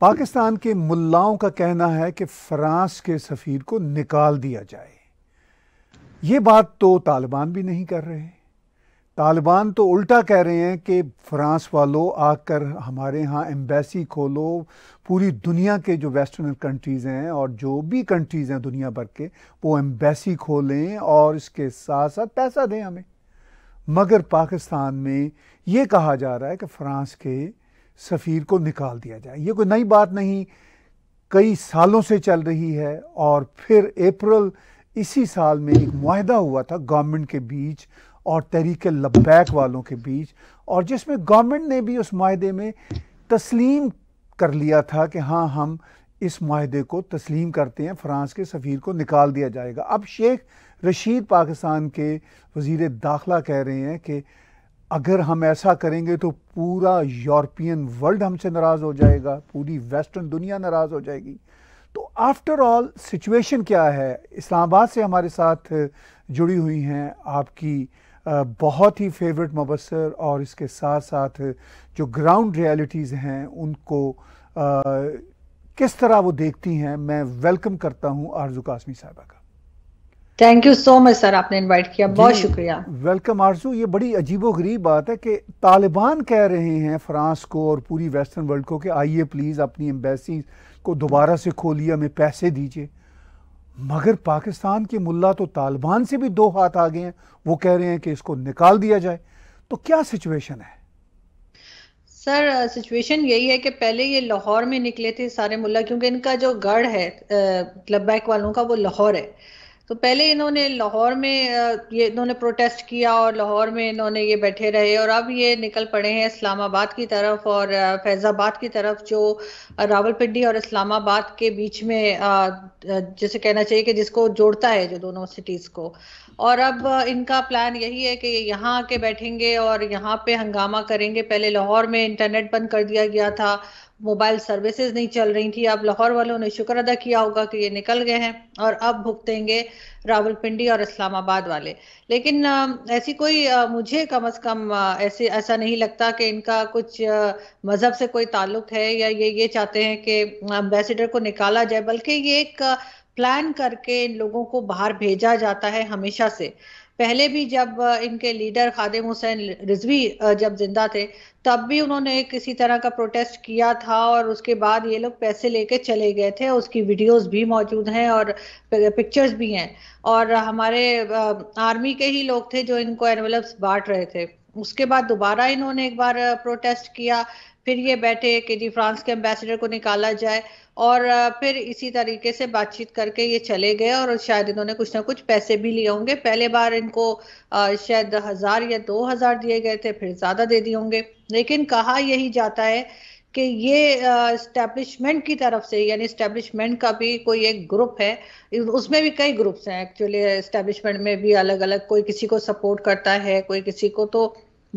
पाकिस्तान के मुल्लाओं का कहना है कि फ्रांस के सफ़ीर को निकाल दिया जाए ये बात तो तालिबान भी नहीं कर रहे तालिबान तो उल्टा कह रहे हैं कि फ्रांस वालों आकर हमारे यहाँ एम्बेसी खोलो पूरी दुनिया के जो वेस्टर्न कंट्रीज़ हैं और जो भी कंट्रीज़ हैं दुनिया भर के वो एम्बेसी खोलें और इसके साथ साथ पैसा दें हमें मगर पाकिस्तान में ये कहा जा रहा है कि फ्रांस के सफ़ीर को निकाल दिया जाए ये कोई नई बात नहीं कई सालों से चल रही है और फिर अप्रैल इसी साल में एक माहदा हुआ था गवर्नमेंट के बीच और तहरीक लब्बैक वालों के बीच और जिसमें गवर्नमेंट ने भी उस माहे में तस्लीम कर लिया था कि हाँ हम इस माहे को तस्लीम करते हैं फ्रांस के सफ़ीर को निकाल दिया जाएगा अब शेख रशीद पाकिस्तान के वज़ी दाखिला कह रहे हैं कि अगर हम ऐसा करेंगे तो पूरा यूरोपियन वर्ल्ड हमसे नाराज़ हो जाएगा पूरी वेस्टर्न दुनिया नाराज़ हो जाएगी तो आफ्टर ऑल सिचुएशन क्या है इस्लामाबाद से हमारे साथ जुड़ी हुई हैं आपकी बहुत ही फेवरेट मुबसर और इसके साथ साथ जो ग्राउंड रियलिटीज़ हैं उनको आ, किस तरह वो देखती हैं मैं वेलकम करता हूँ आरजू कासमी साहबा का thank you so much sir आपने इनवाइट किया बहुत शुक्रिया वेलकम आरजू ये बड़ी अजीबो गरीब बात है कि तालिबान कह रहे हैं फ्रांस को और पूरी वेस्टर्न वर्ल्ड को कि आइए प्लीज़ अपनी एम्बेसी को दोबारा से खोलिए हमें पैसे दीजिए मगर पाकिस्तान के मुल्ला तो तालिबान से भी दो हाथ आ गए हैं वो कह रहे हैं कि इसको निकाल दिया जाए तो क्या सिचुएशन है सर सिचुएशन uh, यही है कि पहले ये लाहौर में निकले थे सारे मुल्ला क्योंकि इनका जो गढ़ है uh, लब्बैक वालों का वो लाहौर है तो पहले इन्होंने लाहौर में ये इन्होंने प्रोटेस्ट किया और लाहौर में इन्होंने ये बैठे रहे और अब ये निकल पड़े हैं इस्लामाबाद की तरफ और फैजाबाद की तरफ जो रावलपिंडी और इस्लामाबाद के बीच में जैसे कहना चाहिए कि जिसको जोड़ता है जो दोनों सिटीज को और अब इनका प्लान यही है कि ये यहाँ आके बैठेंगे और यहाँ पे हंगामा करेंगे पहले लाहौर में इंटरनेट बंद कर दिया गया था मोबाइल सर्विसेज नहीं चल रही थी अब लाहौर वालों ने शुक्र अदा किया होगा कि ये निकल गए हैं और अब भुगतेंगे रावलपिंडी और इस्लामाबाद वाले लेकिन ऐसी कोई मुझे कम से कम ऐसे ऐसा नहीं लगता कि इनका कुछ मज़हब से कोई ताल्लुक है या ये ये चाहते हैं कि एम्बेसडर को निकाला जाए बल्कि ये एक प्लान करके इन लोगों को बाहर भेजा जाता है हमेशा से पहले भी जब इनके लीडर खादिम हुसैन रिजवी जब जिंदा थे तब भी उन्होंने किसी तरह का प्रोटेस्ट किया था और उसके बाद ये लोग पैसे लेके चले गए थे उसकी वीडियोस भी मौजूद हैं और पिक्चर्स भी हैं और हमारे आर्मी के ही लोग थे जो इनको एनवेलप्स बांट रहे थे उसके बाद दोबारा इन्होंने एक बार प्रोटेस्ट किया फिर ये बैठे कि जी फ्रांस के एम्बेसडर को निकाला जाए और फिर इसी तरीके से बातचीत करके ये चले गए और शायद इन्होंने कुछ ना कुछ पैसे भी लिए होंगे पहले बार इनको शायद हजार या दो हजार दिए गए थे फिर ज्यादा दे दिए होंगे लेकिन कहा यही जाता है कि ये इस्टेब्लिशमेंट की तरफ से यानी इस्टेब्लिशमेंट का भी कोई एक ग्रुप है उसमें भी कई ग्रुप्स हैं एक्चुअली इस्टेब्लिशमेंट में भी अलग अलग कोई किसी को सपोर्ट करता है कोई किसी को तो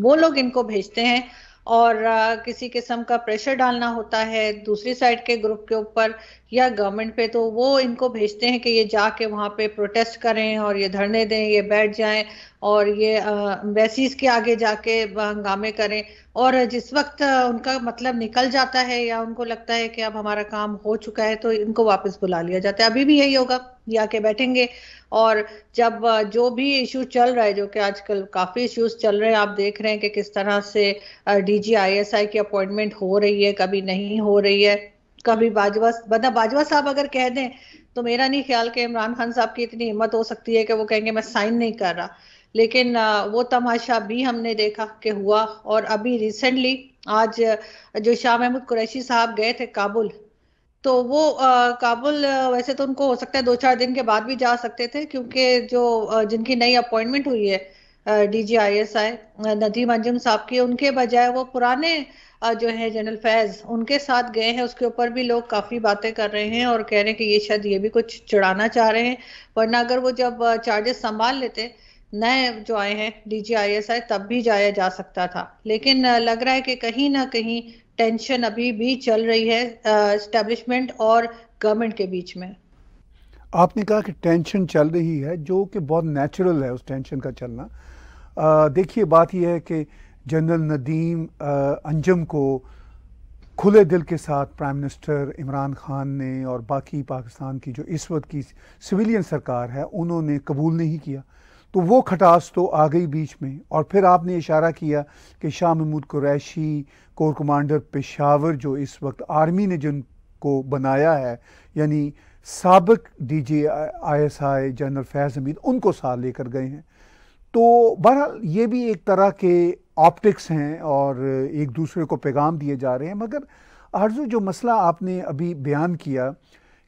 वो लोग इनको भेजते हैं और किसी किस्म का प्रेशर डालना होता है दूसरी साइड के ग्रुप के ऊपर या गवर्नमेंट पे तो वो इनको भेजते हैं कि ये जाके वहाँ पे प्रोटेस्ट करें और ये धरने दें ये बैठ जाएं और ये एम्बेसीज के आगे जाके हंगामे करें और जिस वक्त उनका मतलब निकल जाता है या उनको लगता है कि अब हमारा काम हो चुका है तो इनको वापस बुला लिया जाता है अभी भी यही होगा ये आके बैठेंगे और जब जो भी इशू चल रहा है जो कि आजकल काफी इश्यूज चल रहे हैं आप देख रहे हैं कि किस तरह से डीजी आईएसआई की अपॉइंटमेंट हो रही है कभी नहीं हो रही है कभी बाजवा मतलब बाजवा साहब अगर कह दें तो मेरा नहीं ख्याल कि इमरान खान साहब की इतनी हिम्मत हो सकती है कि वो कहेंगे मैं साइन नहीं कर रहा लेकिन वो तमाशा भी हमने देखा कि हुआ और अभी रिसेंटली आज जो शाह महमूद कुरैशी साहब गए थे काबुल तो वो आ, काबुल वैसे तो उनको हो सकता है दो चार दिन के बाद भी जा सकते थे क्योंकि जो जिनकी नई अपॉइंटमेंट हुई है D G I S I Nadeem Anjum साहब की उनके बजाय वो पुराने जो है जनरल फैज उनके साथ गए हैं उसके ऊपर भी लोग काफी बातें कर रहे हैं और कह रहे हैं कि ये शायद ये भी कुछ चढ़ाना चाह रहे हैं वरना अगर वो जब चार्जेस संभाल लेते नए जो आए हैं डीजीआईएस आए तब भी जाया जा सकता था लेकिन लग रहा है कि कहीं ना कहीं टेंशन अभी भी चल रही है एस्टेब्लिशमेंट और गवर्नमेंट के बीच में आपने कहा कि टेंशन चल रही है जो कि बहुत नेचुरल है उस टेंशन का चलना देखिए बात यह है कि जनरल नदीम आ, अंजम को खुले दिल के साथ प्राइम मिनिस्टर इमरान खान ने और बाकी पाकिस्तान की जो इस वक्त की सिविलियन सरकार है उन्होंने कबूल नहीं किया तो वो खटास तो आ गई बीच में और फिर आपने इशारा किया कि शाह महमूद कुरैशी कोर कमांडर पेशावर जो इस वक्त आर्मी ने जिनको बनाया है यानी सबक D G I S I general Faiz Hameed उनको साथ लेकर गए हैं तो बहरहाल ये भी एक तरह के ऑप्टिक्स हैं और एक दूसरे को पैगाम दिए जा रहे हैं मगर आरजू जो मसला आपने अभी बयान किया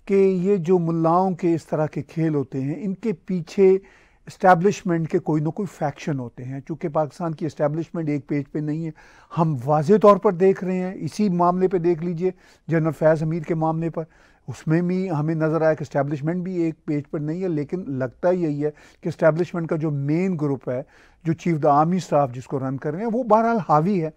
कि ये जो मुल्लाओं के इस तरह के खेल होते हैं इनके पीछे इस्टेब्लिशमेंट के कोई ना कोई फैक्शन होते हैं चूँकि पाकिस्तान की इस्टेब्लिशमेंट एक पेज पे नहीं है हम वाज तौर पर देख रहे हैं इसी मामले पे देख लीजिए जनरल फैज़ हमीद के मामले पर उसमें भी हमें नज़र आया कि इस्टेब्लिशमेंट भी एक पेज पर नहीं है लेकिन लगता यही है कि इस्टेब्लिशमेंट का जो मेन ग्रुप है जो चीफ द आर्मी स्टाफ जिसको रन कर रहे हैं वो बहरहाल हावी है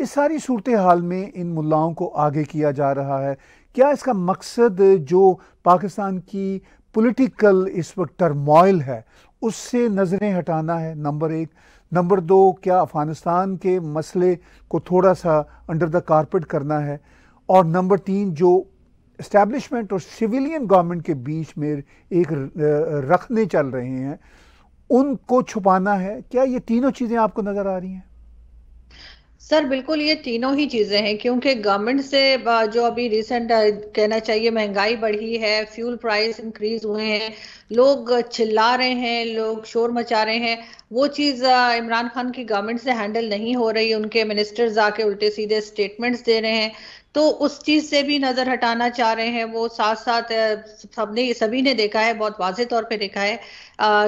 इस सारी सूरत हाल में इन मुलाओं को आगे किया जा रहा है क्या इसका मकसद जो पाकिस्तान की पॉलिटिकल इस वक्त टर्मोइल है उससे नज़रें हटाना है नंबर एक नंबर दो क्या अफ़गानिस्तान के मसले को थोड़ा सा अंडर द कारपेट करना है और नंबर तीन जो इस्टेब्लिशमेंट और सिविलियन गवर्नमेंट के बीच में एक रखने चल रहे हैं उनको छुपाना है क्या ये तीनों चीज़ें आपको नज़र आ रही हैं सर बिल्कुल ये तीनों ही चीज़ें हैं क्योंकि गवर्नमेंट से जो अभी रिसेंट कहना चाहिए महंगाई बढ़ी है फ्यूल प्राइस इंक्रीज हुए हैं लोग चिल्ला रहे हैं लोग शोर मचा रहे हैं वो चीज़ इमरान खान की गवर्नमेंट से हैंडल नहीं हो रही उनके मिनिस्टर्स आके उल्टे सीधे स्टेटमेंट्स दे रहे हैं तो उस चीज से भी नजर हटाना चाह रहे हैं वो साथ साथ सबने सभी ने देखा है बहुत वाजे तौर पे देखा है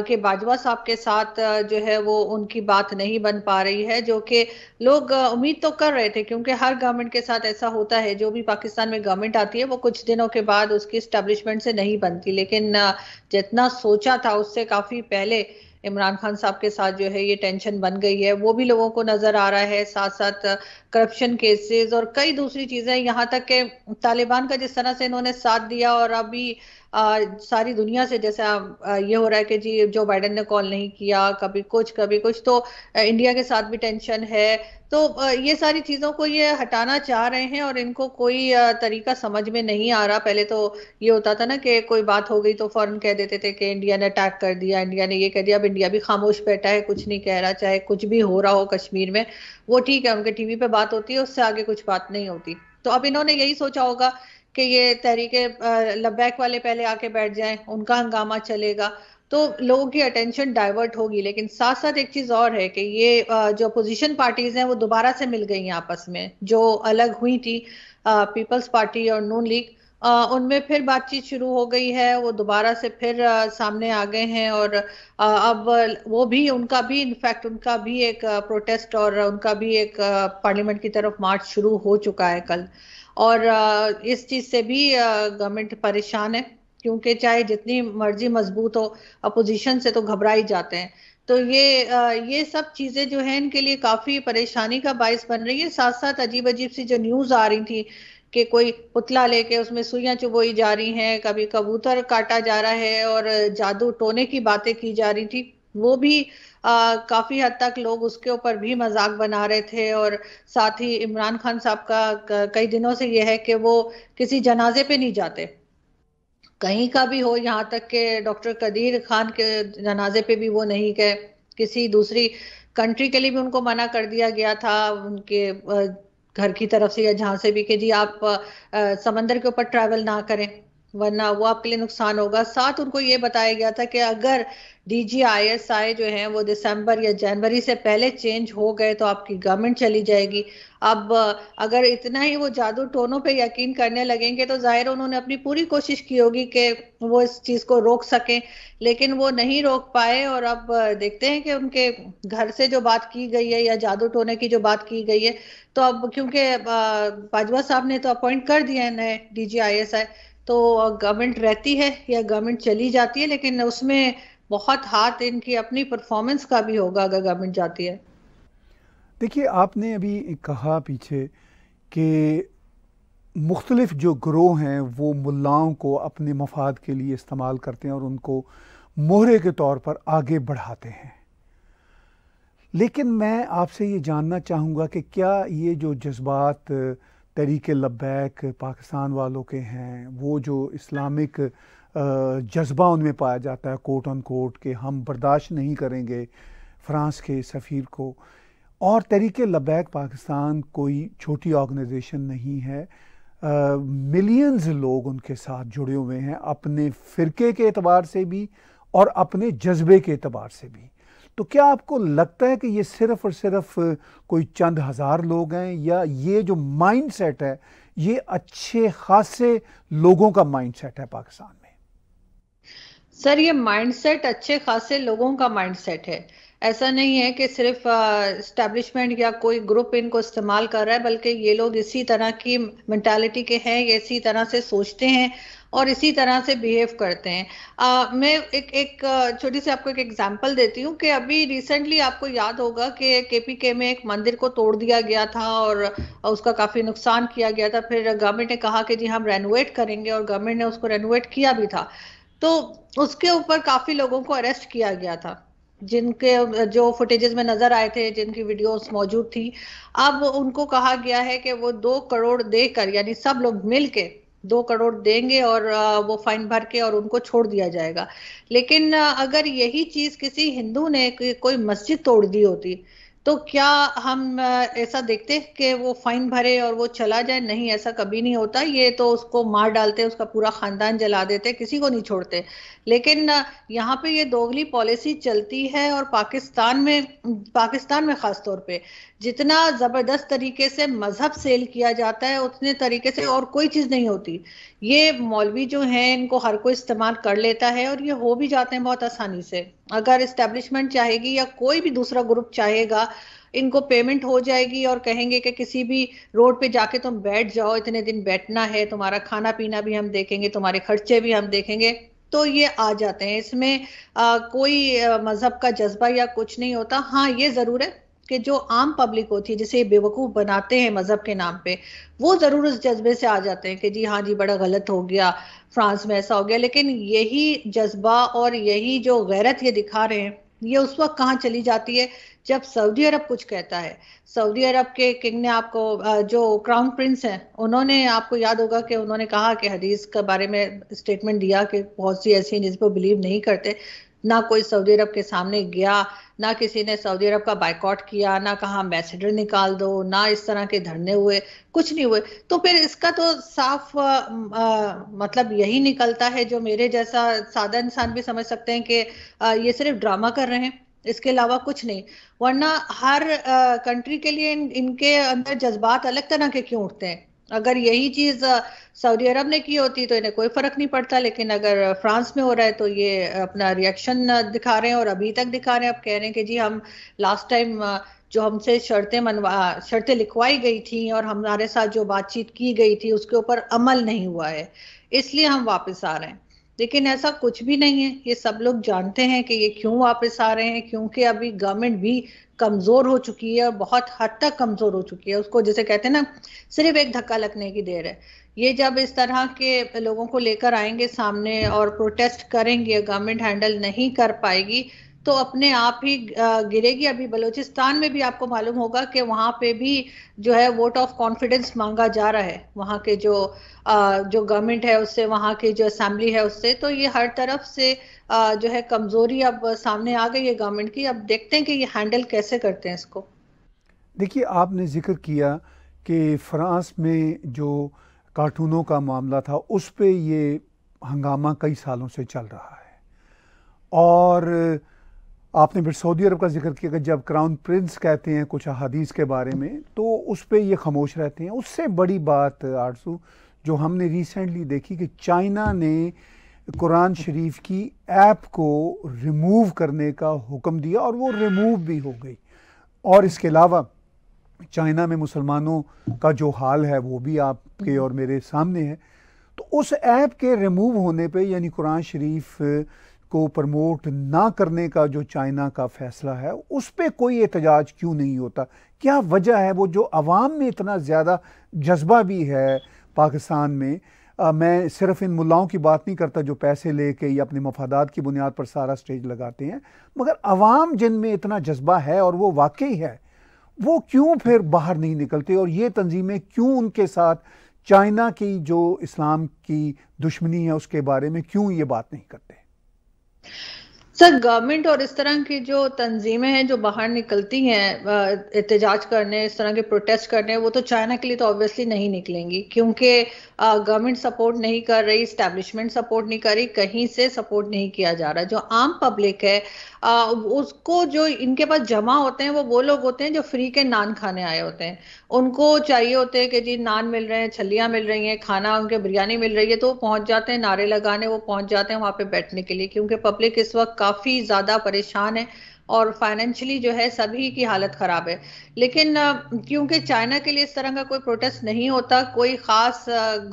कि बाजवा साहब के साथ जो है वो उनकी बात नहीं बन पा रही है जो कि लोग उम्मीद तो कर रहे थे क्योंकि हर गवर्नमेंट के साथ ऐसा होता है जो भी पाकिस्तान में गवर्नमेंट आती है वो कुछ दिनों के बाद उसकी स्टेब्लिशमेंट से नहीं बनती लेकिन जितना सोचा था उससे काफी पहले इमरान खान साहब के साथ जो है ये टेंशन बन गई है वो भी लोगों को नजर आ रहा है साथ साथ करप्शन केसेस और कई दूसरी चीजें यहाँ तक के तालिबान का जिस तरह से इन्होंने साथ दिया और अभी आ, सारी दुनिया से जैसे आ, ये हो रहा है कि जी जो बाइडेन ने कॉल नहीं किया कभी कुछ कभी कुछ तो इंडिया के साथ भी टेंशन है तो ये सारी चीजों को ये हटाना चाह रहे हैं और इनको कोई तरीका समझ में नहीं आ रहा पहले तो ये होता था ना कि कोई बात हो गई तो फौरन कह देते थे कि इंडिया ने अटैक कर दिया इंडिया ने ये कह दिया अब इंडिया भी खामोश बैठा है कुछ नहीं कह रहा चाहे कुछ भी हो रहा हो कश्मीर में वो ठीक है उनके टीवी पे बात होती है उससे आगे कुछ बात नहीं होती तो अब इन्होंने यही सोचा होगा कि ये तहरीके लबैक वाले पहले आके बैठ जाएं उनका हंगामा चलेगा तो लोगों की अटेंशन डाइवर्ट होगी लेकिन साथ साथ एक चीज और है कि ये जो अपोजिशन पार्टीज हैं वो दोबारा से मिल गई हैं आपस में जो अलग हुई थी पीपल्स पार्टी और नून लीग उनमें फिर बातचीत शुरू हो गई है वो दोबारा से फिर सामने आ गए हैं और अब वो भी उनका भी इनफैक्ट उनका भी एक प्रोटेस्ट और उनका भी एक पार्लियामेंट की तरफ मार्च शुरू हो चुका है कल और इस चीज से भी गवर्नमेंट परेशान है क्योंकि चाहे जितनी मर्जी मजबूत हो अपोजिशन से तो घबरा ही जाते हैं तो ये ये सब चीज़ें जो है इनके लिए काफ़ी परेशानी का बायस बन रही है साथ साथ अजीब अजीब सी जो न्यूज़ आ रही थी कि कोई पुतला लेके उसमें सुइयां चुबोई जा रही हैं कभी कबूतर काटा जा रहा है और जादू टोने की बातें की जा रही थी वो भी काफी हद तक लोग उसके ऊपर भी मजाक बना रहे थे और साथ ही इमरान खान साहब का कई दिनों से यह है कि वो किसी जनाजे पे नहीं जाते कहीं का भी हो यहाँ तक के डॉक्टर कदीर खान के जनाजे पे भी वो नहीं गए किसी दूसरी कंट्री के लिए भी उनको मना कर दिया गया था उनके घर की तरफ से या जहाँ से भी कि जी आप समंदर के ऊपर ट्रैवल ना करें वरना वो आपके लिए नुकसान होगा साथ उनको ये बताया गया था कि अगर डी जी आई एस आई जो है वो दिसंबर या जनवरी से पहले चेंज हो गए तो आपकी गवर्नमेंट चली जाएगी अब अगर इतना ही वो जादू टोनों पे यकीन करने लगेंगे तो जाहिर उन्होंने अपनी पूरी कोशिश की होगी कि वो इस चीज़ को रोक सकें लेकिन वो नहीं रोक पाए और अब देखते हैं कि उनके घर से जो बात की गई है या जादू टोने की जो बात की गई है तो अब क्योंकि बाजवा साहब ने तो अपॉइंट कर दिया है नए डी जी आई एस आई तो गवर्नमेंट रहती है या गवर्नमेंट चली जाती है लेकिन उसमें बहुत हाथ इनकी अपनी परफॉर्मेंस का भी होगा अगर गवर्नमेंट जाती है देखिए आपने अभी कहा पीछे कि मुख्तलिफ जो ग्रोह हैं वो मुलाओं को अपने मफाद के लिए इस्तेमाल करते हैं और उनको मोहरे के तौर पर आगे बढ़ाते हैं लेकिन मैं आपसे ये जानना चाहूँगा कि क्या ये जो जज्बात तहरीक लब्बैक पाकिस्तान वालों के हैं वो जो इस्लामिक जज्बा उनमें पाया जाता है कोट ऑन कोट के हम बर्दाश्त नहीं करेंगे फ्रांस के सफ़ीर को और तहरीक लबैक पाकिस्तान कोई छोटी ऑर्गेनाइजेशन नहीं है मिलियंस लोग उनके साथ जुड़े हुए हैं अपने फ़िरके के एतबार से भी और अपने जज्बे के अतबार से भी तो क्या आपको लगता है कि ये सिर्फ और सिर्फ कोई चंद हज़ार लोग हैं या ये जो माइंड सेट है ये अच्छे खासे लोगों का माइंड सेट है पाकिस्तान में सर ये माइंड सेट अच्छे खासे लोगों का माइंड सेट है ऐसा नहीं है कि सिर्फ इस्टेब्लिशमेंट या कोई ग्रुप इनको इस्तेमाल कर रहा है बल्कि ये लोग इसी तरह की मैंटालिटी के हैं ये इसी तरह से सोचते हैं और इसी तरह से बिहेव करते हैं आ, मैं एक एक छोटी सी आपको एक एग्जांपल देती हूँ कि अभी रिसेंटली आपको याद होगा कि केपीके में एक मंदिर को तोड़ दिया गया था और उसका काफी नुकसान किया गया था फिर गवर्नमेंट ने कहा कि जी हम रेनोवेट करेंगे और गवर्नमेंट ने उसको रेनोवेट किया भी था तो उसके ऊपर काफी लोगों को अरेस्ट किया गया था जिनके जो फुटेजेस में नजर आए थे जिनकी वीडियोस मौजूद थी अब उनको कहा गया है कि वो दो करोड़ देकर यानी सब लोग मिल के दो करोड़ देंगे और वो फाइन भर के और उनको छोड़ दिया जाएगा लेकिन अगर यही चीज किसी हिंदू ने कोई मस्जिद तोड़ दी होती तो क्या हम ऐसा देखते कि वो फाइन भरे और वो चला जाए नहीं ऐसा कभी नहीं होता ये तो उसको मार डालते उसका पूरा खानदान जला देते किसी को नहीं छोड़ते लेकिन यहाँ पे ये दोगली पॉलिसी चलती है और पाकिस्तान में पाकिस्तान में खास तौर पे जितना जबरदस्त तरीके से मजहब सेल किया जाता है उतने तरीके से और कोई चीज नहीं होती ये मौलवी जो हैं इनको हर कोई इस्तेमाल कर लेता है और ये हो भी जाते हैं बहुत आसानी से अगर इस्टेब्लिशमेंट चाहेगी या कोई भी दूसरा ग्रुप चाहेगा इनको पेमेंट हो जाएगी और कहेंगे कि किसी भी रोड पे जाके तुम बैठ जाओ इतने दिन बैठना है तुम्हारा खाना पीना भी हम देखेंगे तुम्हारे खर्चे भी हम देखेंगे तो ये आ जाते हैं इसमें आ, कोई मजहब का जज्बा या कुछ नहीं होता हाँ ये जरूर है कि जो आम पब्लिक होती है जिसे बेवकूफ़ बनाते हैं मज़हब के नाम पे वो ज़रूर उस जज्बे से आ जाते हैं कि जी हाँ जी बड़ा गलत हो गया फ्रांस में ऐसा हो गया लेकिन यही जज्बा और यही जो गैरत ये दिखा रहे हैं ये उस वक्त कहाँ चली जाती है जब सऊदी अरब कुछ कहता है सऊदी अरब के किंग ने आपको जो क्राउन प्रिंस हैं उन्होंने आपको याद होगा कि उन्होंने कहा कि हदीस के बारे में स्टेटमेंट दिया कि बहुत सी ऐसी हैं जिसको बिलीव नहीं करते ना कोई सऊदी अरब के सामने गया ना किसी ने सऊदी अरब का बाइकआउट किया ना कहा एम्बेसडर निकाल दो ना इस तरह के धरने हुए कुछ नहीं हुए तो फिर इसका तो साफ आ, आ, मतलब यही निकलता है जो मेरे जैसा सादा इंसान भी समझ सकते हैं कि आ, ये सिर्फ ड्रामा कर रहे हैं इसके अलावा कुछ नहीं वरना हर कंट्री के लिए इन, इनके अंदर जज्बात अलग तरह के क्यों उठते हैं अगर यही चीज सऊदी अरब ने की होती तो इन्हें कोई फर्क नहीं पड़ता लेकिन अगर फ्रांस में हो रहा है तो ये अपना रिएक्शन दिखा रहे हैं और अभी तक दिखा रहे हैं अब कह रहे हैं कि जी हम लास्ट टाइम जो हमसे शर्तें मनवा शर्तें लिखवाई गई थी और हमारे साथ जो बातचीत की गई थी उसके ऊपर अमल नहीं हुआ है इसलिए हम वापस आ रहे हैं लेकिन ऐसा कुछ भी नहीं है ये सब लोग जानते हैं कि ये क्यों वापस आ रहे हैं क्योंकि अभी गवर्नमेंट भी कमजोर हो चुकी है और बहुत हद तक कमजोर हो चुकी है उसको जैसे कहते हैं ना सिर्फ एक धक्का लगने की देर है ये जब इस तरह के लोगों को लेकर आएंगे सामने और प्रोटेस्ट करेंगे गवर्नमेंट हैंडल नहीं कर पाएगी तो अपने आप ही गिरेगी अभी बलूचिस्तान में भी आपको मालूम होगा कि वहाँ पे भी जो है वोट ऑफ कॉन्फिडेंस मांगा जा रहा है वहाँ के जो जो गवर्नमेंट है उससे वहाँ के जो असम्बली है उससे तो ये हर तरफ से जो है कमजोरी अब सामने आ गई है गवर्नमेंट की अब देखते हैं कि ये हैंडल कैसे करते हैं इसको देखिए आपने जिक्र किया कि फ्रांस में जो कार्टूनों का मामला था उस पर ये हंगामा कई सालों से चल रहा है और आपने फिर सऊदी अरब का जिक्र किया कि जब क्राउन प्रिंस कहते हैं कुछ अदीस के बारे में तो उस पर ये खामोश रहते हैं उससे बड़ी बात आरसू जो हमने रिसेंटली देखी कि चाइना ने कुरान शरीफ की ऐप को रिमूव करने का हुक्म दिया और वो रिमूव भी हो गई और इसके अलावा चाइना में मुसलमानों का जो हाल है वो भी आपके और मेरे सामने है तो उस ऐप के रिमूव होने पे यानी कुरान शरीफ को प्रमोट ना करने का जो चाइना का फैसला है उस पर कोई एहतजाज क्यों नहीं होता क्या वजह है वो जो आवाम में इतना ज़्यादा जज्बा भी है पाकिस्तान में आ, मैं सिर्फ इन मुलाओं की बात नहीं करता जो पैसे ले कर या अपने मफादात की बुनियाद पर सारा स्टेज लगाते हैं मगर आवाम में इतना जज्बा है और वो वाकई है वो क्यों फिर बाहर नहीं निकलते और ये तंजीमें क्यों उनके साथ चाइना की जो इस्लाम की दुश्मनी है उसके बारे में क्यों ये बात नहीं करते सर गवर्नमेंट और इस तरह की जो तंजीमें हैं जो बाहर निकलती हैं एहतजाज करने इस तरह के प्रोटेस्ट करने वो तो चाइना के लिए तो ऑब्वियसली नहीं निकलेंगी क्योंकि गवर्नमेंट सपोर्ट नहीं कर रही स्टैब्लिशमेंट सपोर्ट नहीं कर रही कहीं से सपोर्ट नहीं किया जा रहा जो आम पब्लिक है आ, उसको जो इनके पास जमा होते हैं वो वो लोग होते हैं जो फ्री के नान खाने आए होते हैं उनको चाहिए होते हैं कि जी नान मिल रहे हैं छलियाँ मिल रही हैं खाना उनके बिरयानी मिल रही है तो वो पहुंच जाते हैं नारे लगाने वो पहुंच जाते हैं वहाँ पे बैठने के लिए क्योंकि पब्लिक इस वक्त काफ़ी ज़्यादा परेशान है और फाइनेंशियली जो है सभी की हालत खराब है लेकिन क्योंकि चाइना के लिए इस तरह का कोई प्रोटेस्ट नहीं होता कोई खास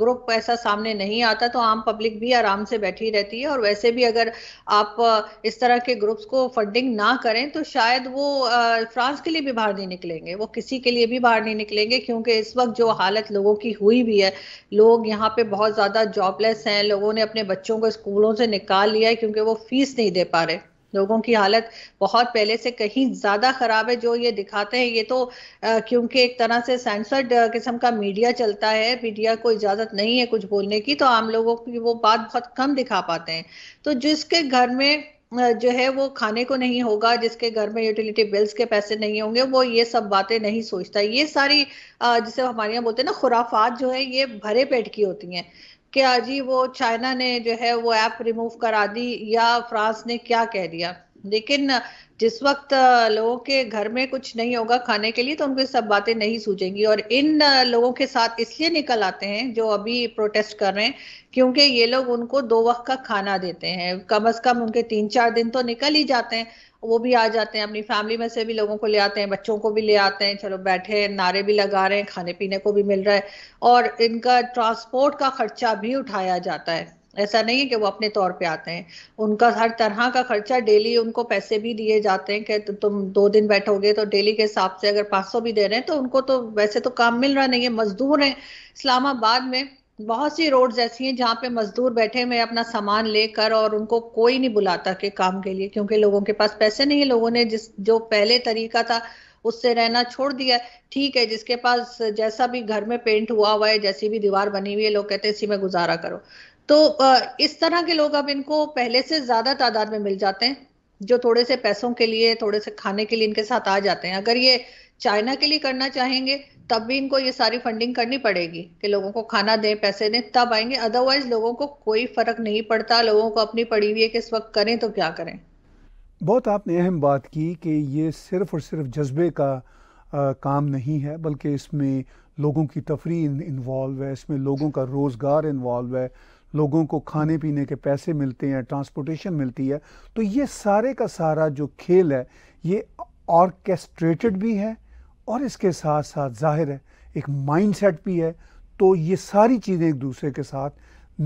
ग्रुप ऐसा सामने नहीं आता तो आम पब्लिक भी आराम से बैठी रहती है और वैसे भी अगर आप इस तरह के ग्रुप्स को फंडिंग ना करें तो शायद वो फ्रांस के लिए भी बाहर नहीं निकलेंगे वो किसी के लिए भी बाहर नहीं निकलेंगे क्योंकि इस वक्त जो हालत लोगों की हुई भी है लोग यहाँ पे बहुत ज्यादा जॉबलेस हैं लोगों ने अपने बच्चों को स्कूलों से निकाल लिया है क्योंकि वो फीस नहीं दे पा रहे लोगों की हालत बहुत पहले से कहीं ज्यादा खराब है जो ये दिखाते हैं ये तो क्योंकि एक तरह से सेंसर्ड किस्म का मीडिया चलता है मीडिया को इजाजत नहीं है कुछ बोलने की तो आम लोगों की वो बात बहुत कम दिखा पाते हैं तो जिसके घर में जो है वो खाने को नहीं होगा जिसके घर में यूटिलिटी बिल्स के पैसे नहीं होंगे वो ये सब बातें नहीं सोचता ये सारी जिसे हमारे यहाँ बोलते हैं ना खुराफात जो है ये भरे पेट की होती हैं कि आज ही वो चाइना ने जो है वो ऐप रिमूव करा दी या फ्रांस ने क्या कह दिया लेकिन जिस वक्त लोगों के घर में कुछ नहीं होगा खाने के लिए तो उनको सब बातें नहीं सूझेंगी और इन लोगों के साथ इसलिए निकल आते हैं जो अभी प्रोटेस्ट कर रहे हैं क्योंकि ये लोग उनको दो वक्त का खाना देते हैं कम अज कम उनके तीन चार दिन तो निकल ही जाते हैं वो भी आ जाते हैं अपनी फैमिली में से भी लोगों को ले आते हैं बच्चों को भी ले आते हैं चलो बैठे नारे भी लगा रहे हैं खाने पीने को भी मिल रहा है और इनका ट्रांसपोर्ट का खर्चा भी उठाया जाता है ऐसा नहीं है कि वो अपने तौर पे आते हैं उनका हर तरह का खर्चा डेली उनको पैसे भी दिए जाते हैं कि तुम दो दिन बैठोगे तो डेली के हिसाब से अगर 500 भी दे रहे हैं तो उनको तो वैसे तो काम मिल रहा नहीं है मजदूर हैं इस्लामाबाद में बहुत सी रोड्स ऐसी हैं जहाँ पे मजदूर बैठे हुए अपना सामान लेकर और उनको कोई नहीं बुलाता के काम के लिए क्योंकि लोगों के पास पैसे नहीं है लोगों ने जिस जो पहले तरीका था उससे रहना छोड़ दिया ठीक है जिसके पास जैसा भी घर में पेंट हुआ हुआ है जैसी भी दीवार बनी हुई है लोग कहते हैं इसी में गुजारा करो तो इस तरह के लोग अब इनको पहले से ज्यादा तादाद में मिल जाते हैं जो थोड़े से पैसों के लिए थोड़े से खाने के लिए इनके साथ आ जाते हैं अगर ये चाइना के लिए करना चाहेंगे तब भी इनको ये सारी फंडिंग करनी पड़ेगी कि लोगों को खाना दें पैसे दें तब आएंगे अदरवाइज लोगों को कोई फर्क नहीं पड़ता लोगों को अपनी पड़ी हुई है कि इस वक्त करें तो क्या करें बहुत आपने अहम बात की कि ये सिर्फ और सिर्फ जज्बे का आ, काम नहीं है बल्कि इसमें लोगों की तफरी इन्वॉल्व है इसमें लोगों का रोज़गार इन्वॉल्व है लोगों को खाने पीने के पैसे मिलते हैं ट्रांसपोर्टेशन मिलती है तो ये सारे का सारा जो खेल है ये ऑर्केस्ट्रेटेड भी है और इसके साथ साथ जाहिर है एक माइंडसेट भी है तो ये सारी चीज़ें एक दूसरे के साथ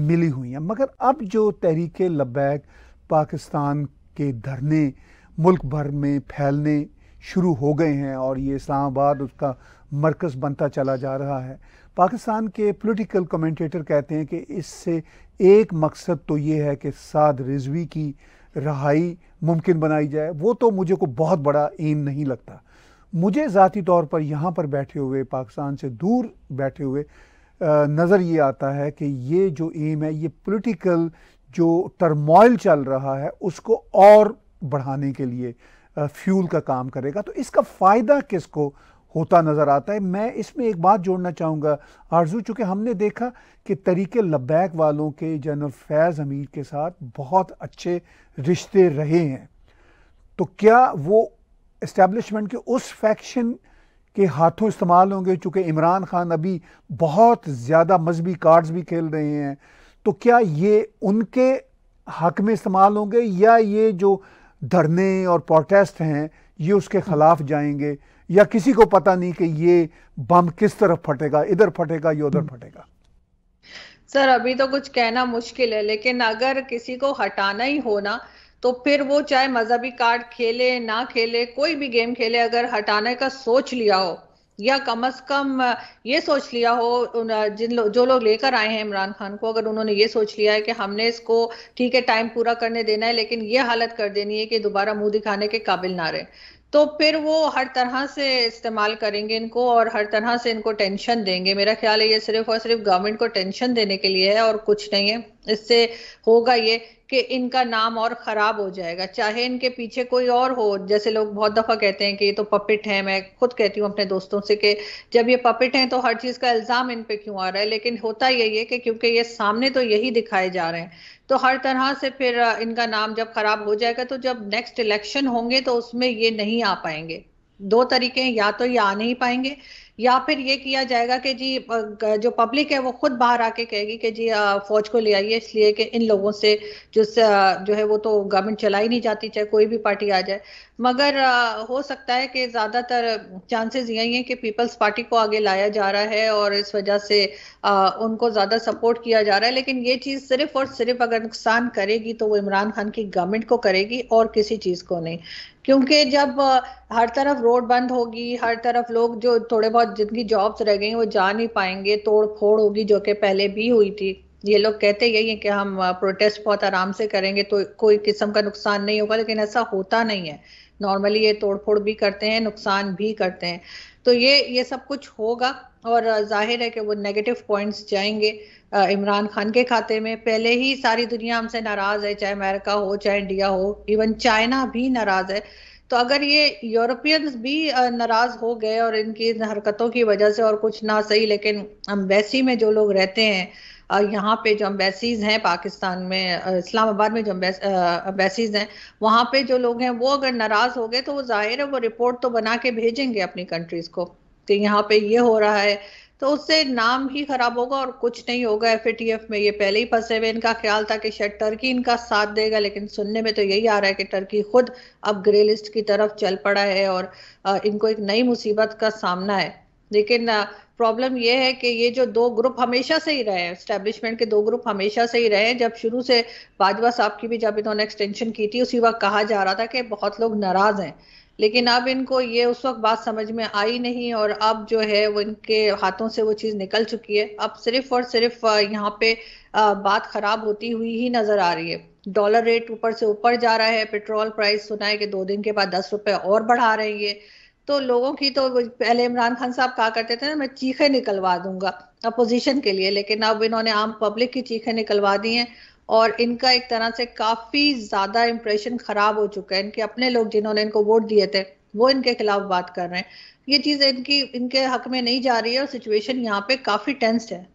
मिली हुई हैं मगर अब जो तहरीक लबैक पाकिस्तान के धरने मुल्क भर में फैलने शुरू हो गए हैं और ये इस्लामाबाद उसका मरकज़ बनता चला जा रहा है पाकिस्तान के पॉलिटिकल कमेंटेटर कहते हैं कि इससे एक मकसद तो ये है कि साद रिजवी की रहाई मुमकिन बनाई जाए वो तो मुझे को बहुत बड़ा एम नहीं लगता मुझे ज़ाती तौर पर यहाँ पर बैठे हुए पाकिस्तान से दूर बैठे हुए नज़र ये आता है कि ये जो एम है ये पॉलिटिकल जो टर्मोइल चल रहा है उसको और बढ़ाने के लिए फ्यूल का काम करेगा तो इसका फ़ायदा किसको होता नज़र आता है मैं इसमें एक बात जोड़ना चाहूँगा आरजू चूँकि हमने देखा कि तरीके लब्बैक वालों के जनरल फैज़ हमीद के साथ बहुत अच्छे रिश्ते रहे हैं तो क्या वो इस्टेबलिशमेंट के उस फैक्शन के हाथों इस्तेमाल होंगे चूँकि इमरान खान अभी बहुत ज़्यादा मजहबी कार्ड्स भी खेल रहे हैं तो क्या ये उनके हक में इस्तेमाल होंगे या ये जो धरने और प्रोटेस्ट हैं ये उसके ख़िलाफ़ जाएंगे या किसी को पता नहीं कि ये बम किस तरफ फटेगा इधर फटेगा या उधर फटेगा सर अभी तो कुछ कहना मुश्किल है लेकिन अगर किसी को हटाना ही होना तो फिर वो चाहे मजहबी कार्ड खेले ना खेले कोई भी गेम खेले अगर हटाने का सोच लिया हो या कम अज कम ये सोच लिया हो जिन लो, जो लोग लेकर आए हैं इमरान खान को अगर उन्होंने ये सोच लिया है कि हमने इसको ठीक है टाइम पूरा करने देना है लेकिन ये हालत कर देनी है कि दोबारा मुंह दिखाने के काबिल ना रहे तो फिर वो हर तरह से इस्तेमाल करेंगे इनको और हर तरह से इनको टेंशन देंगे मेरा ख्याल है ये सिर्फ और सिर्फ गवर्नमेंट को टेंशन देने के लिए है और कुछ नहीं है इससे होगा ये कि इनका नाम और खराब हो जाएगा चाहे इनके पीछे कोई और हो जैसे लोग बहुत दफा कहते हैं कि ये तो पपिट है मैं खुद कहती हूँ अपने दोस्तों से कि जब ये पपिट हैं तो हर चीज का इल्जाम इन पे क्यों आ रहा है लेकिन होता यही है कि क्योंकि ये सामने तो यही दिखाए जा रहे हैं तो हर तरह से फिर इनका नाम जब खराब हो जाएगा तो जब नेक्स्ट इलेक्शन होंगे तो उसमें ये नहीं आ पाएंगे दो तरीके हैं या तो ये आ नहीं पाएंगे या फिर ये किया जाएगा कि जी जो पब्लिक है वो खुद बाहर आके कहेगी कि जी फौज को ले आइए इसलिए कि इन लोगों से जो जो है वो तो गवर्नमेंट चलाई नहीं जाती चाहे कोई भी पार्टी आ जाए मगर हो सकता है कि ज्यादातर चांसेस यही है कि पीपल्स पार्टी को आगे लाया जा रहा है और इस वजह से उनको ज्यादा सपोर्ट किया जा रहा है लेकिन ये चीज सिर्फ और सिर्फ अगर नुकसान करेगी तो वो इमरान खान की गवर्नमेंट को करेगी और किसी चीज को नहीं क्योंकि जब हर तरफ रोड बंद होगी हर तरफ लोग जो थोड़े बहुत जिनकी जॉब्स रह गई वो जा नहीं पाएंगे तोड़ फोड़ होगी जो कि पहले भी हुई थी ये लोग कहते यही है कि हम प्रोटेस्ट बहुत आराम से करेंगे तो कोई किस्म का नुकसान नहीं होगा लेकिन ऐसा होता नहीं है नॉर्मली ये तोड़फोड़ भी करते हैं नुकसान भी करते हैं तो ये ये सब कुछ होगा और जाहिर है कि वो नेगेटिव पॉइंट्स जाएंगे इमरान खान के खाते में पहले ही सारी दुनिया हमसे नाराज़ है चाहे अमेरिका हो चाहे इंडिया हो इवन चाइना भी नाराज़ है तो अगर ये यूरोपियंस भी नाराज हो गए और इनकी इन हरकतों की वजह से और कुछ ना सही लेकिन अम्बेसी में जो लोग रहते हैं यहाँ पे जो अम्बेसीज हैं पाकिस्तान में इस्लामाबाद में जो अम्बेसीज हैं वहाँ पे जो लोग हैं वो अगर नाराज हो गए तो वो जाहिर है वो रिपोर्ट तो बना के भेजेंगे अपनी कंट्रीज को कि यहाँ पे ये हो रहा है तो उससे नाम ही खराब होगा और कुछ नहीं होगा एफ में ये पहले ही फंसे हुए इनका ख्याल था कि शायद टर्की इनका साथ देगा लेकिन सुनने में तो यही आ रहा है कि टर्की खुद अब ग्रे लिस्ट की तरफ चल पड़ा है और इनको एक नई मुसीबत का सामना है लेकिन प्रॉब्लम ये है कि ये जो दो ग्रुप हमेशा से ही रहे हैं स्टैब्लिशमेंट के दो ग्रुप हमेशा से ही रहे हैं जब शुरू से बाजवा साहब की भी जब इन्होंने एक्सटेंशन की थी उसी वक्त कहा जा रहा था कि बहुत लोग नाराज हैं लेकिन अब इनको ये उस वक्त बात समझ में आई नहीं और अब जो है वो इनके हाथों से वो चीज़ निकल चुकी है अब सिर्फ और सिर्फ यहाँ पे बात खराब होती हुई ही नजर आ रही है डॉलर रेट ऊपर से ऊपर जा रहा है पेट्रोल प्राइस सुना है कि दो दिन के बाद दस रुपए और बढ़ा रही है तो लोगों की तो पहले इमरान खान साहब कहा करते थे ना मैं चीखें निकलवा दूंगा अपोजिशन के लिए लेकिन अब इन्होंने आम पब्लिक की चीखें निकलवा दी हैं और इनका एक तरह से काफी ज्यादा इम्प्रेशन खराब हो चुका है इनके अपने लोग जिन्होंने इनको वोट दिए थे वो इनके खिलाफ बात कर रहे हैं ये चीज इनकी इनके हक में नहीं जा रही है और सिचुएशन यहाँ पे काफी टेंस है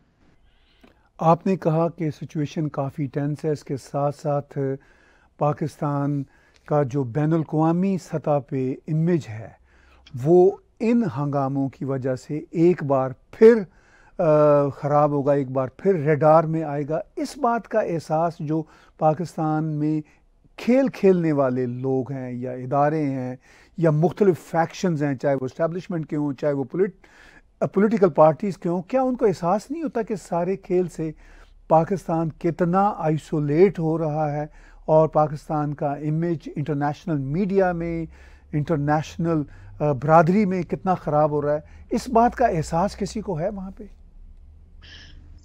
आपने कहा कि सिचुएशन काफ़ी टेंस है इसके साथ साथ पाकिस्तान का जो बैन अवी सतह पे इमेज है वो इन हंगामों की वजह से एक बार फिर ख़राब होगा एक बार फिर रेडार में आएगा इस बात का एहसास जो पाकिस्तान में खेल खेलने वाले लोग हैं या इदारे हैं या मुख्तलिफ फैक्शंस हैं चाहे वो इस्टेबलिशमेंट के हों चाहे वो पोलिट पोलिटिकल पार्टीज़ के हों क्या उनको एहसास नहीं होता कि सारे खेल से पाकिस्तान कितना आइसोलेट हो रहा है और पाकिस्तान का इमेज इंटरनेशनल मीडिया में इंटरनेशनल बरदरी में कितना ख़राब हो रहा है इस बात का एहसास किसी को है वहाँ पर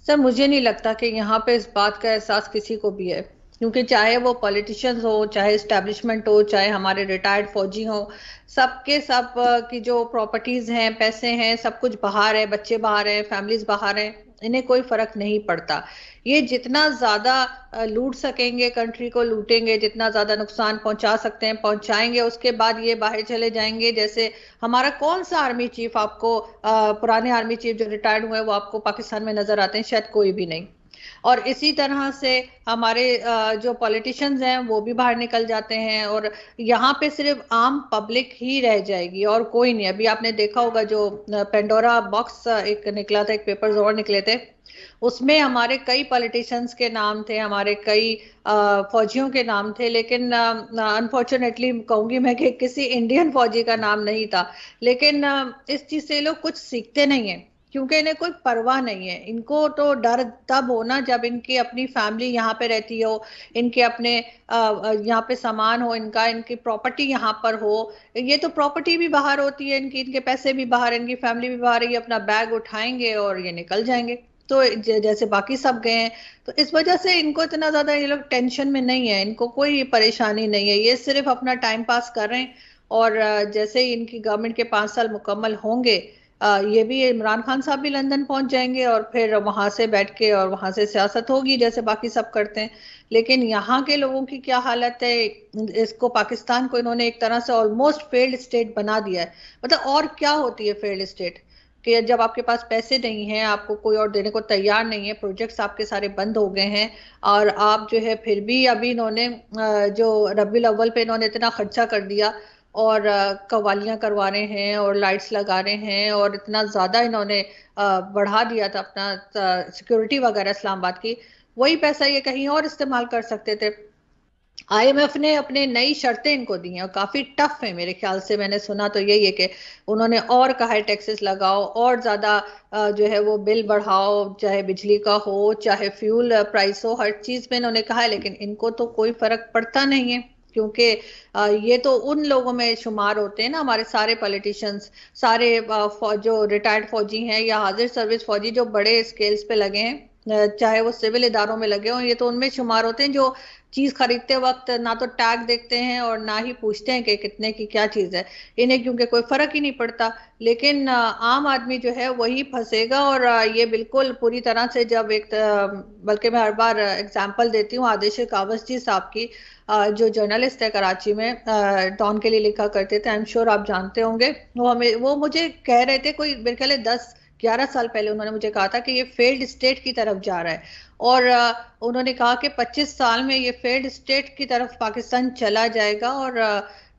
सर मुझे नहीं लगता कि यहाँ पे इस बात का एहसास किसी को भी है क्योंकि चाहे वो पॉलिटिशियंस हो चाहे इस्टेब्लिशमेंट हो चाहे हमारे रिटायर्ड फौजी हो सब के सब की जो प्रॉपर्टीज हैं पैसे हैं सब कुछ बाहर है बच्चे बाहर हैं फैमिलीज बाहर हैं इन्हें कोई फर्क नहीं पड़ता ये जितना ज्यादा लूट सकेंगे कंट्री को लूटेंगे जितना ज्यादा नुकसान पहुंचा सकते हैं पहुंचाएंगे उसके बाद ये बाहर चले जाएंगे जैसे हमारा कौन सा आर्मी चीफ आपको पुराने आर्मी चीफ जो रिटायर्ड हुए वो आपको पाकिस्तान में नजर आते हैं शायद कोई भी नहीं और इसी तरह से हमारे जो पॉलिटिशियंस हैं वो भी बाहर निकल जाते हैं और यहाँ पे सिर्फ आम पब्लिक ही रह जाएगी और कोई नहीं अभी आपने देखा होगा जो पेंडोरा बॉक्स एक निकला था एक पेपर और निकले थे उसमें हमारे कई पॉलिटिशियंस के नाम थे हमारे कई फौजियों के नाम थे लेकिन अनफॉर्चुनेटली कहूंगी मैं कि किसी इंडियन फौजी का नाम नहीं था लेकिन इस चीज से लोग कुछ सीखते नहीं है क्योंकि इन्हें कोई परवाह नहीं है इनको तो डर तब होना जब इनकी अपनी फैमिली यहाँ पे रहती हो इनके अपने यहाँ पे सामान हो इनका इनकी प्रॉपर्टी यहाँ पर हो ये तो प्रॉपर्टी भी बाहर होती है इनकी इनके पैसे भी बाहर इनकी फैमिली भी बाहर ये अपना बैग उठाएंगे और ये निकल जाएंगे तो जैसे बाकी सब गए हैं तो इस वजह से इनको इतना ज्यादा ये लोग टेंशन में नहीं है इनको कोई परेशानी नहीं है ये सिर्फ अपना टाइम पास कर रहे हैं और जैसे ही इनकी गवर्नमेंट के पांच साल मुकम्मल होंगे ये भी इमरान खान साहब भी लंदन पहुंच जाएंगे और फिर वहां से बैठ के और वहां से सियासत होगी जैसे बाकी सब करते हैं लेकिन यहाँ के लोगों की क्या हालत है इसको पाकिस्तान को इन्होंने एक तरह से ऑलमोस्ट फेल्ड स्टेट बना दिया है मतलब और क्या होती है फेल्ड स्टेट कि जब आपके पास पैसे नहीं है आपको कोई और देने को तैयार नहीं है प्रोजेक्ट्स आपके सारे बंद हो गए हैं और आप जो है फिर भी अभी इन्होंने जो रबी अव्वल पे इन्होंने इतना खर्चा कर दिया और कवालियाँ करवा रहे हैं और लाइट्स लगा रहे हैं और इतना ज़्यादा इन्होंने बढ़ा दिया था अपना सिक्योरिटी वगैरह इस्लामाबाद की वही पैसा ये कहीं और इस्तेमाल कर सकते थे आईएमएफ ने अपने नई शर्तें इनको दी हैं और काफ़ी टफ है मेरे ख्याल से मैंने सुना तो यही है कि उन्होंने और कहा है टैक्सेस लगाओ और ज़्यादा जो है वो बिल बढ़ाओ चाहे बिजली का हो चाहे फ्यूल प्राइस हो हर चीज़ में इन्होंने कहा है लेकिन इनको तो कोई फ़र्क पड़ता नहीं है क्योंकि ये तो उन लोगों में शुमार होते हैं ना हमारे सारे पॉलिटिशियंस सारे जो रिटायर्ड फौजी हैं या हाजिर सर्विस फौजी जो बड़े स्केल्स पे लगे हैं चाहे वो सिविल इदारों में लगे हों ये तो उनमें शुमार होते हैं जो चीज खरीदते वक्त ना तो टैग देखते हैं और ना ही पूछते हैं कि कितने की क्या चीज है इन्हें क्योंकि कोई फर्क ही नहीं पड़ता लेकिन आम आदमी जो है वही फंसेगा और ये बिल्कुल पूरी तरह से जब एक बल्कि मैं हर बार एग्जाम्पल देती हूँ आदेश कावस जी साहब की जो जर्नलिस्ट है कराची में डॉन के लिए लिखा करते थे आई एम श्योर आप जानते होंगे वो हमें वो मुझे कह रहे थे कोई मेरे ख्याल दस ग्यारह साल पहले उन्होंने मुझे कहा था कि ये फेल्ड स्टेट की तरफ जा रहा है और उन्होंने कहा कि 25 साल में ये फेल्ड स्टेट की तरफ पाकिस्तान चला जाएगा और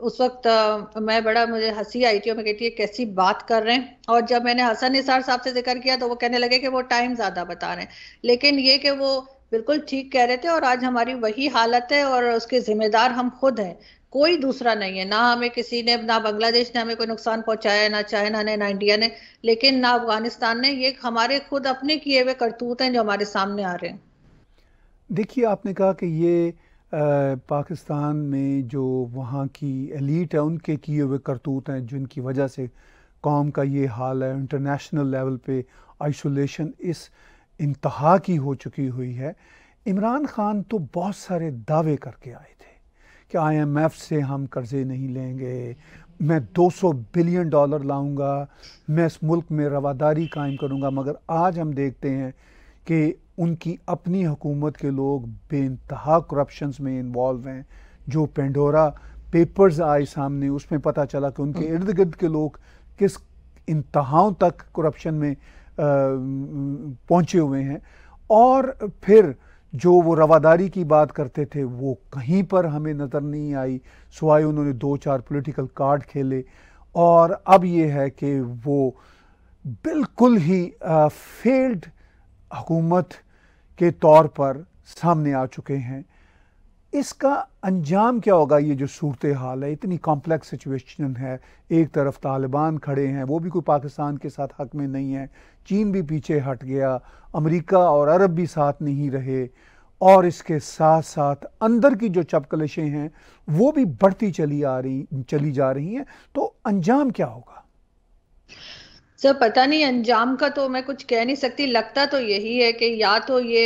उस वक्त मैं बड़ा मुझे हंसी आई थी और मैं कहती है कैसी बात कर रहे हैं और जब मैंने हसन निसार साहब से जिक्र किया तो वो कहने लगे कि वो टाइम ज़्यादा बता रहे हैं लेकिन ये कि वो बिल्कुल ठीक कह रहे थे और आज हमारी वही हालत है और उसके जिम्मेदार हम खुद हैं कोई दूसरा नहीं है ना हमें किसी ने ना बांग्लादेश ने हमें कोई नुकसान पहुंचाया ना चाइना ने ना इंडिया ने लेकिन ना अफगानिस्तान ने ये हमारे खुद अपने किए हुए करतूत हैं जो हमारे सामने आ रहे हैं देखिए आपने कहा कि ये आ, पाकिस्तान में जो वहाँ की एलीट है उनके किए हुए करतूत हैं जिनकी वजह से कौम का ये हाल है इंटरनेशनल लेवल पे आइसोलेशन इस इंतहा की हो चुकी हुई है इमरान खान तो बहुत सारे दावे करके आए थे कि आईएमएफ से हम कर्ज़े नहीं लेंगे मैं 200 बिलियन डॉलर लाऊंगा मैं इस मुल्क में रवादारी कायम करूंगा मगर आज हम देखते हैं कि उनकी अपनी हुकूमत के लोग बे इंतहा करप्शन में इन्वॉल्व हैं जो पेंडोरा पेपर्स आए सामने उसमें पता चला कि उनके हम्म। इर्द गिर्द के लोग किस इंतहाओं तक करप्शन में पहुंचे हुए हैं और फिर जो वो रवादारी की बात करते थे वो कहीं पर हमें नज़र नहीं आई सवाए उन्होंने दो चार पॉलिटिकल कार्ड खेले और अब ये है कि वो बिल्कुल ही फेल्ड हुकूमत के तौर पर सामने आ चुके हैं इसका अंजाम क्या होगा ये जो सूरत हाल है इतनी कॉम्प्लेक्स सिचुएशन है एक तरफ तालिबान खड़े हैं वो भी कोई पाकिस्तान के साथ हक में नहीं है चीन भी पीछे हट गया अमेरिका और अरब भी साथ नहीं रहे और इसके साथ साथ अंदर की जो चपकलशें हैं वो भी बढ़ती चली आ रही चली जा रही हैं तो अंजाम क्या होगा सर पता नहीं अंजाम का तो मैं कुछ कह नहीं सकती लगता तो यही है कि या तो ये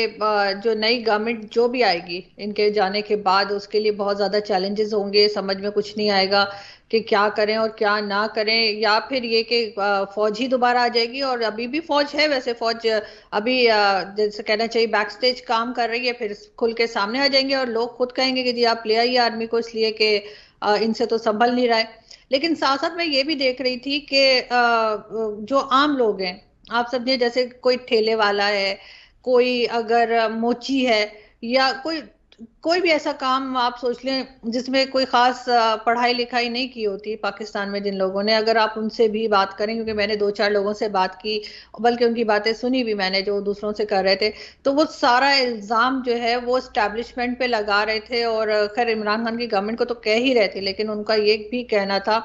जो नई गवर्नमेंट जो भी आएगी इनके जाने के बाद उसके लिए बहुत ज़्यादा चैलेंजेस होंगे समझ में कुछ नहीं आएगा कि क्या करें और क्या ना करें या फिर ये कि फौज ही दोबारा आ जाएगी और अभी भी फौज है वैसे फौज अभी जैसे कहना चाहिए बैक स्टेज काम कर रही है फिर खुल के सामने आ जाएंगे और लोग खुद कहेंगे कि जी आप ले आइए आर्मी को इसलिए कि इनसे तो संभल नहीं रहा है लेकिन साथ साथ मैं ये भी देख रही थी कि जो आम लोग हैं आप समझिए जैसे कोई ठेले वाला है कोई अगर मोची है या कोई कोई भी ऐसा काम आप सोच लें जिसमें कोई खास पढ़ाई लिखाई नहीं की होती पाकिस्तान में जिन लोगों ने अगर आप उनसे भी बात करें क्योंकि मैंने दो चार लोगों से बात की बल्कि उनकी बातें सुनी भी मैंने जो दूसरों से कर रहे थे तो वो सारा इल्ज़ाम जो है वो इस्टेब्लिशमेंट पे लगा रहे थे और खैर इमरान खान की गवर्नमेंट को तो कह ही रहे थे लेकिन उनका ये भी कहना था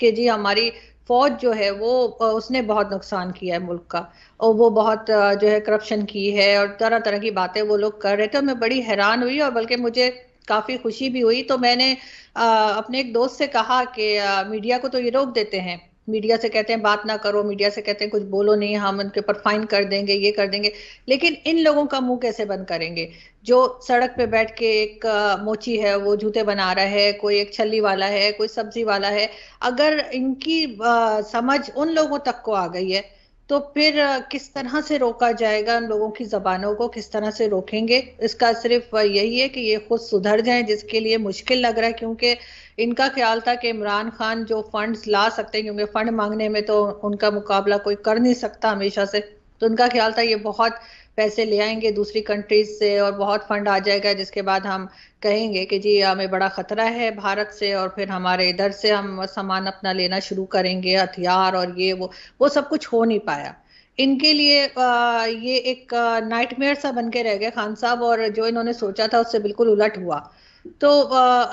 कि जी हमारी फौज जो है वो उसने बहुत नुकसान किया है मुल्क का और वो बहुत जो है करप्शन की है और तरह तरह की बातें वो लोग कर रहे थे मैं बड़ी हैरान हुई और बल्कि मुझे काफ़ी खुशी भी हुई तो मैंने अपने एक दोस्त से कहा कि मीडिया को तो ये रोक देते हैं मीडिया से कहते हैं बात ना करो मीडिया से कहते हैं कुछ बोलो नहीं हाँ, हम उनके ऊपर फाइन कर देंगे ये कर देंगे लेकिन इन लोगों का मुंह कैसे बंद करेंगे जो सड़क पे बैठ के एक मोची है वो जूते बना रहा है कोई एक छली वाला है कोई सब्जी वाला है अगर इनकी समझ उन लोगों तक को आ गई है तो फिर किस तरह से रोका जाएगा उन लोगों की जबानों को किस तरह से रोकेंगे इसका सिर्फ यही है कि ये खुद सुधर जाए जिसके लिए मुश्किल लग रहा है क्योंकि इनका ख्याल था कि इमरान खान जो फंड्स ला सकते हैं क्योंकि फंड मांगने में तो उनका मुकाबला कोई कर नहीं सकता हमेशा से तो उनका ख्याल था ये बहुत पैसे ले आएंगे दूसरी कंट्रीज से और बहुत फंड आ जाएगा जिसके बाद हम कहेंगे कि जी हमें बड़ा खतरा है भारत से और फिर हमारे इधर से हम सामान अपना लेना शुरू करेंगे हथियार और ये वो वो सब कुछ हो नहीं पाया इनके लिए ये एक नाइटमेयर सा बन के रह गया खान साहब और जो इन्होंने सोचा था उससे बिल्कुल उलट हुआ तो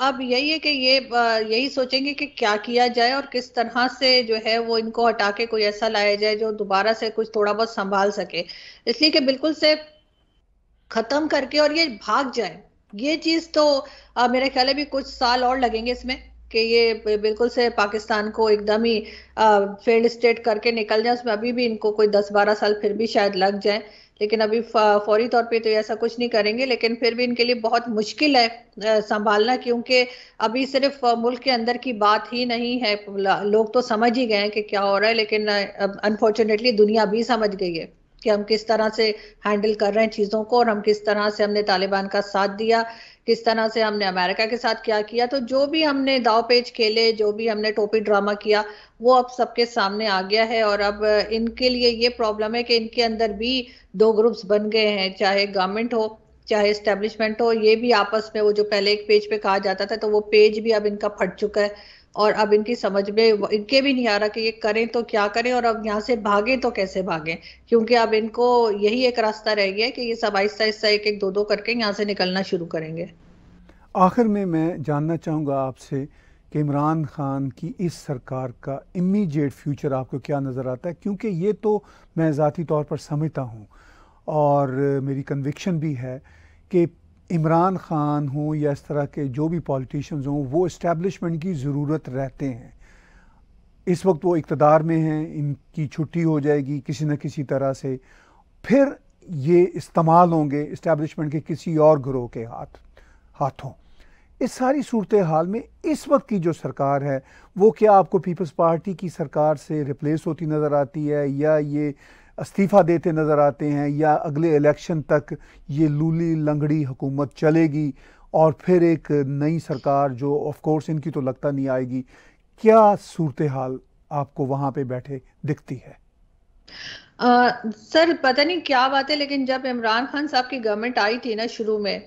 अब यही है कि ये यही सोचेंगे कि क्या किया जाए और किस तरह से जो है वो इनको हटा के कोई ऐसा लाया जाए जो दोबारा से कुछ थोड़ा बहुत संभाल सके इसलिए कि बिल्कुल से खत्म करके और ये भाग जाए ये चीज तो आ, मेरे ख्याल है भी कुछ साल और लगेंगे इसमें कि ये बिल्कुल से पाकिस्तान को एकदम ही फेल्ड स्टेट करके निकल जाए उसमें अभी भी इनको कोई दस बारह साल फिर भी शायद लग जाए लेकिन अभी फौरी तौर पे तो ऐसा कुछ नहीं करेंगे लेकिन फिर भी इनके लिए बहुत मुश्किल है संभालना क्योंकि अभी सिर्फ मुल्क के अंदर की बात ही नहीं है लोग तो समझ ही गए हैं कि क्या हो रहा है लेकिन अनफॉर्चुनेटली दुनिया भी समझ गई है कि हम किस तरह से हैंडल कर रहे हैं चीज़ों को और हम किस तरह से हमने तालिबान का साथ दिया किस तरह से हमने अमेरिका के साथ क्या किया तो जो भी हमने दाव पेज खेले जो भी हमने टोपी ड्रामा किया वो अब सबके सामने आ गया है और अब इनके लिए ये प्रॉब्लम है कि इनके अंदर भी दो ग्रुप्स बन गए हैं चाहे गवर्नमेंट हो चाहे स्टेब्लिशमेंट हो ये भी आपस में वो जो पहले एक पेज पे कहा जाता था तो वो पेज भी अब इनका फट चुका है और अब इनकी समझ में इनके भी नहीं आ रहा कि ये करें तो क्या करें और अब यहाँ से भागे तो कैसे भागे क्योंकि अब इनको यही एक रास्ता रह गया कि ये सब आहिस्ता आहिस्ता एक एक दो दो करके यहाँ से निकलना शुरू करेंगे आखिर में मैं जानना चाहूँगा आपसे कि इमरान खान की इस सरकार का इमीडिएट फ्यूचर आपको क्या नज़र आता है क्योंकि ये तो मैं ज़ाती तौर पर समझता हूँ और मेरी कन्विक्शन भी है कि इमरान ख़ान हों या इस तरह के जो भी पॉलिटिशियंस हों वो इस्टेबलिशमेंट की ज़रूरत रहते हैं इस वक्त वो इकतदार में हैं इनकी छुट्टी हो जाएगी किसी न किसी तरह से फिर ये इस्तेमाल होंगे इस्टेबलिशमेंट के किसी और ग्रोह के हाथ हाथों इस सारी सूरत हाल में इस वक्त की जो सरकार है वो क्या आपको पीपल्स पार्टी की सरकार से रिप्लेस होती नज़र आती है या ये इस्तीफ़ा देते नज़र आते हैं या अगले इलेक्शन तक ये लूली लंगड़ी हुकूमत चलेगी और फिर एक नई सरकार जो ऑफ कोर्स इनकी तो लगता नहीं आएगी क्या सूरत हाल आपको वहाँ पे बैठे दिखती है आ, सर पता नहीं क्या बात है लेकिन जब इमरान खान साहब की गवर्नमेंट आई थी ना शुरू में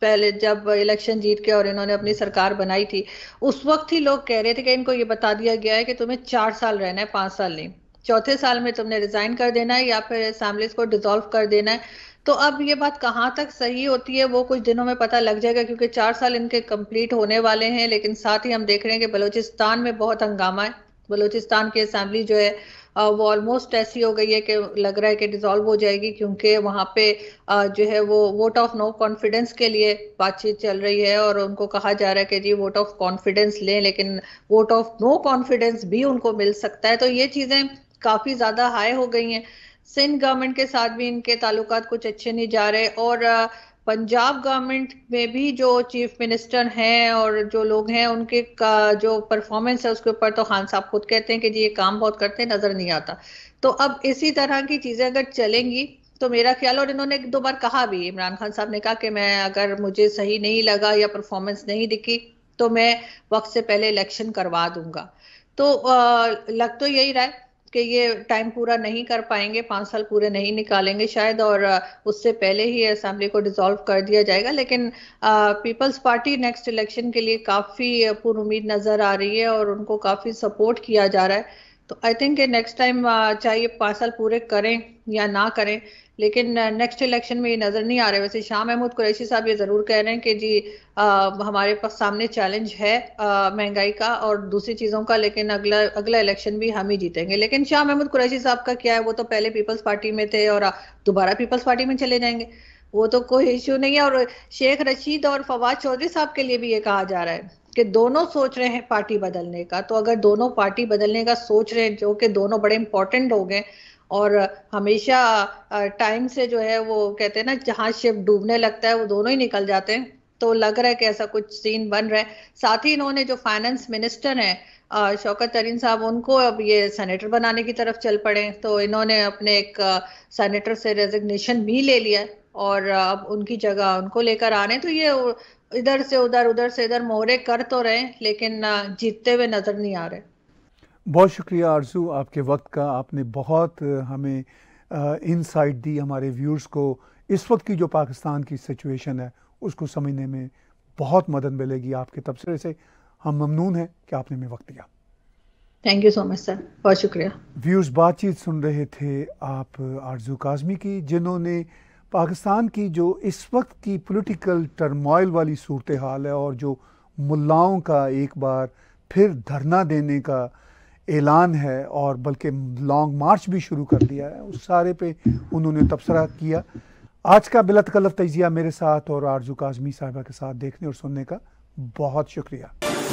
पहले जब इलेक्शन जीत के और इन्होंने अपनी सरकार बनाई थी उस वक्त ही लोग कह रहे थे कि इनको ये बता दिया गया है कि तुम्हें चार साल रहना है पांच साल नहीं चौथे साल में तुमने रिजाइन कर देना है या फिर असेंबली को डिजोल्व कर देना है तो अब ये बात कहाँ तक सही होती है वो कुछ दिनों में पता लग जाएगा क्योंकि चार साल इनके कंप्लीट होने वाले हैं लेकिन साथ ही हम देख रहे हैं कि बलूचिस्तान में बहुत हंगामा है बलूचिस्तान की असेंबली जो है वो ऑलमोस्ट ऐसी हो गई है कि लग रहा है कि डिजोल्व हो जाएगी क्योंकि वहाँ पे जो है वो वोट ऑफ नो कॉन्फिडेंस के लिए बातचीत चल रही है और उनको कहा जा रहा है कि जी वोट ऑफ कॉन्फिडेंस लें लेकिन वोट ऑफ नो कॉन्फिडेंस भी उनको मिल सकता है तो ये चीजें काफ़ी ज़्यादा हाई हो गई हैं सिंध गवर्नमेंट के साथ भी इनके ताल्लुक कुछ अच्छे नहीं जा रहे और पंजाब गवर्नमेंट में भी जो चीफ मिनिस्टर हैं और जो लोग हैं उनके का जो परफॉर्मेंस है उसके ऊपर तो खान साहब खुद कहते हैं कि जी ये काम बहुत करते हैं नज़र नहीं आता तो अब इसी तरह की चीज़ें अगर चलेंगी तो मेरा ख्याल और इन्होंने एक दो बार कहा भी इमरान खान साहब ने कहा कि मैं अगर मुझे सही नहीं लगा या परफॉर्मेंस नहीं दिखी तो मैं वक्त से पहले इलेक्शन करवा दूंगा तो लग तो यही रहा है कि ये टाइम पूरा नहीं कर पाएंगे पाँच साल पूरे नहीं निकालेंगे शायद और उससे पहले ही असेंबली को डिसॉल्व कर दिया जाएगा लेकिन पीपल्स पार्टी नेक्स्ट इलेक्शन के लिए काफ़ी पूर्व उम्मीद नज़र आ रही है और उनको काफ़ी सपोर्ट किया जा रहा है तो आई थिंक नेक्स्ट टाइम चाहिए पाँच साल पूरे करें या ना करें लेकिन नेक्स्ट इलेक्शन में ये नजर नहीं आ रहे वैसे शाह महमूद कुरैशी साहब ये जरूर कह रहे हैं कि जी आ, हमारे पास सामने चैलेंज है महंगाई का और दूसरी चीजों का लेकिन अगला अगला इलेक्शन भी हम ही जीतेंगे लेकिन शाह महमूद कुरैशी साहब का क्या है वो तो पहले पीपल्स पार्टी में थे और दोबारा पीपल्स पार्टी में चले जाएंगे वो तो कोई इश्यू नहीं है और शेख रशीद और फवाद चौधरी साहब के लिए भी ये कहा जा रहा है कि दोनों सोच रहे हैं पार्टी बदलने का तो अगर दोनों पार्टी बदलने का सोच रहे हैं जो कि दोनों बड़े इंपॉर्टेंट हो गए और हमेशा टाइम से जो है वो कहते हैं ना जहाँ शिप डूबने लगता है वो दोनों ही निकल जाते हैं तो लग रहा है कि ऐसा कुछ सीन बन रहा है साथ ही इन्होंने जो फाइनेंस मिनिस्टर हैं शौकत तरीन साहब उनको अब ये सेनेटर बनाने की तरफ चल पड़े तो इन्होंने अपने एक सेनेटर से रेजिग्नेशन भी ले लिया और अब उनकी जगह उनको लेकर आने तो ये इधर से उधर उधर से इधर मोहरे कर तो रहे लेकिन जीतते हुए नजर नहीं आ रहे बहुत शुक्रिया आरजू आपके वक्त का आपने बहुत हमें इनसाइट दी हमारे व्यूर्स को इस वक्त की जो पाकिस्तान की सिचुएशन है उसको समझने में बहुत मदद मिलेगी आपके तबसरे से हम ममनून हैं कि आपने हमें वक्त दिया thank you so much sir बहुत शुक्रिया व्यूर्स बातचीत सुन रहे थे आप आरजू काजमी की जिन्होंने पाकिस्तान की जो इस वक्त की पॉलिटिकल टर्मोइल वाली सूरत हाल है और जो मुल्लाओं का एक बार फिर धरना देने का ऐलान है और बल्कि लॉन्ग मार्च भी शुरू कर दिया है उस सारे पे उन्होंने तबसरा किया आज का बिला तकल्फ तजिया मेरे साथ और आरजू काजमी साहबा के साथ देखने और सुनने का बहुत शुक्रिया